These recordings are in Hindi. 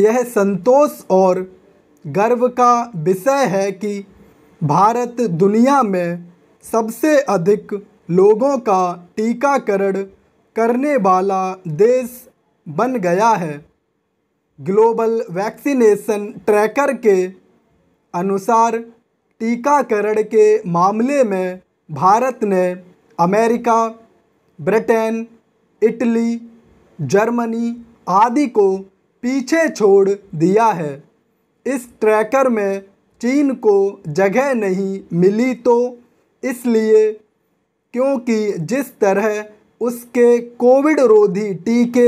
यह संतोष और गर्व का विषय है कि भारत दुनिया में सबसे अधिक लोगों का टीकाकरण करने वाला देश बन गया है ग्लोबल वैक्सीनेशन ट्रैकर के अनुसार टीकाकरण के मामले में भारत ने अमेरिका ब्रिटेन इटली जर्मनी आदि को पीछे छोड़ दिया है इस ट्रैकर में चीन को जगह नहीं मिली तो इसलिए क्योंकि जिस तरह उसके कोविड रोधी टीके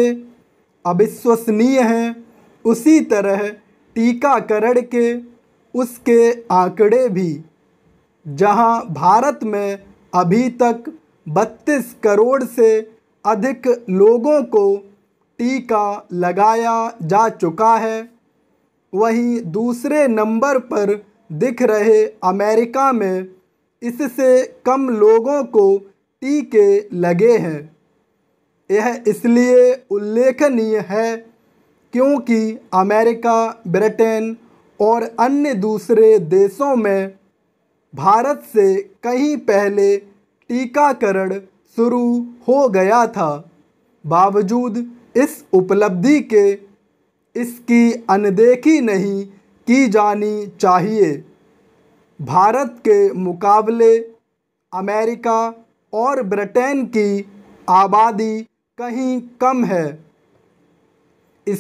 अविश्वसनीय हैं उसी तरह टीकाकरण के उसके आंकड़े भी जहां भारत में अभी तक 32 करोड़ से अधिक लोगों को टीका लगाया जा चुका है वहीं दूसरे नंबर पर दिख रहे अमेरिका में इससे कम लोगों को टीके लगे हैं यह इसलिए उल्लेखनीय है क्योंकि अमेरिका ब्रिटेन और अन्य दूसरे देशों में भारत से कहीं पहले टीकाकरण शुरू हो गया था बावजूद इस उपलब्धि के इसकी अनदेखी नहीं की जानी चाहिए भारत के मुकाबले अमेरिका और ब्रिटेन की आबादी कहीं कम है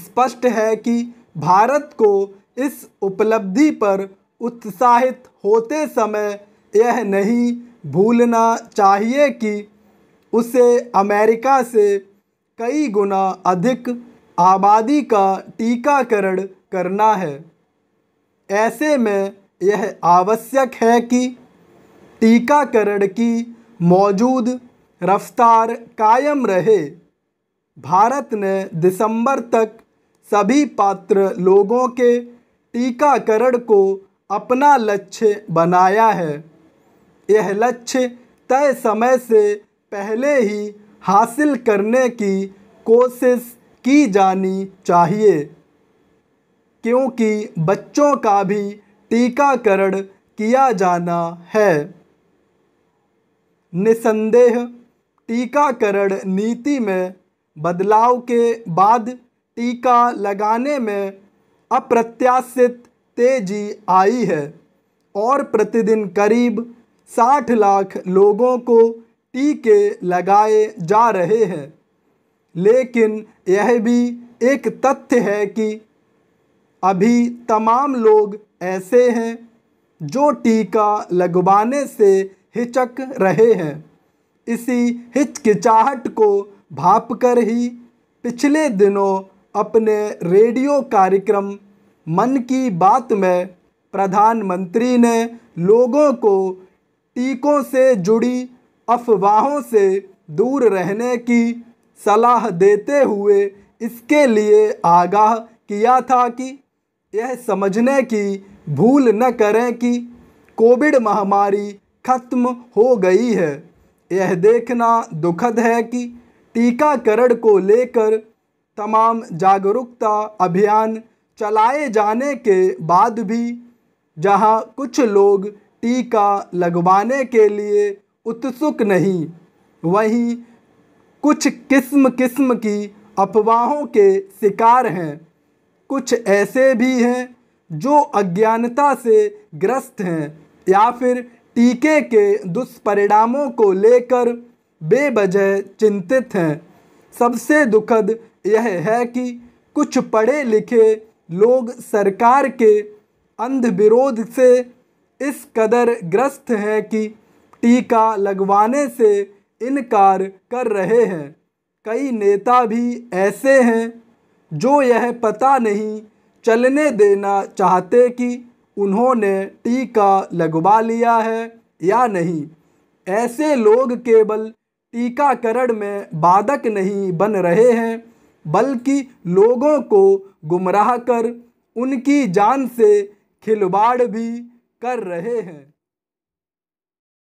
स्पष्ट है कि भारत को इस उपलब्धि पर उत्साहित होते समय यह नहीं भूलना चाहिए कि उसे अमेरिका से कई गुना अधिक आबादी का टीकाकरण करना है ऐसे में यह आवश्यक है कि टीकाकरण की मौजूद रफ्तार कायम रहे भारत ने दिसंबर तक सभी पात्र लोगों के टीकाकरण को अपना लक्ष्य बनाया है यह लक्ष्य तय समय से पहले ही हासिल करने की कोशिश की जानी चाहिए क्योंकि बच्चों का भी टीकाकरण किया जाना है निसंदेह टीकाकरण नीति में बदलाव के बाद टीका लगाने में अप्रत्याशित तेजी आई है और प्रतिदिन करीब 60 लाख लोगों को टीके लगाए जा रहे हैं लेकिन यह भी एक तथ्य है कि अभी तमाम लोग ऐसे हैं जो टीका लगवाने से हिचक रहे हैं इसी हिचकिचाहट को भाप कर ही पिछले दिनों अपने रेडियो कार्यक्रम मन की बात में प्रधानमंत्री ने लोगों को टीकों से जुड़ी अफवाहों से दूर रहने की सलाह देते हुए इसके लिए आगाह किया था कि यह समझने की भूल न करें कि कोविड महामारी खत्म हो गई है यह देखना दुखद है कि टीकाकरण को लेकर तमाम जागरूकता अभियान चलाए जाने के बाद भी जहां कुछ लोग टीका लगवाने के लिए उत्सुक नहीं वहीं कुछ किस्म किस्म की अफवाहों के शिकार हैं कुछ ऐसे भी हैं जो अज्ञानता से ग्रस्त हैं या फिर टीके के दुष्परिणामों को लेकर बेबजह चिंतित हैं सबसे दुखद यह है कि कुछ पढ़े लिखे लोग सरकार के अंधविरोध से इस कदर ग्रस्त हैं कि टीका लगवाने से इनकार कर रहे हैं कई नेता भी ऐसे हैं जो यह पता नहीं चलने देना चाहते कि उन्होंने टीका लगवा लिया है या नहीं ऐसे लोग केवल टीकाकरण में बाधक नहीं बन रहे हैं बल्कि लोगों को गुमराह कर उनकी जान से खिलवाड़ भी कर रहे हैं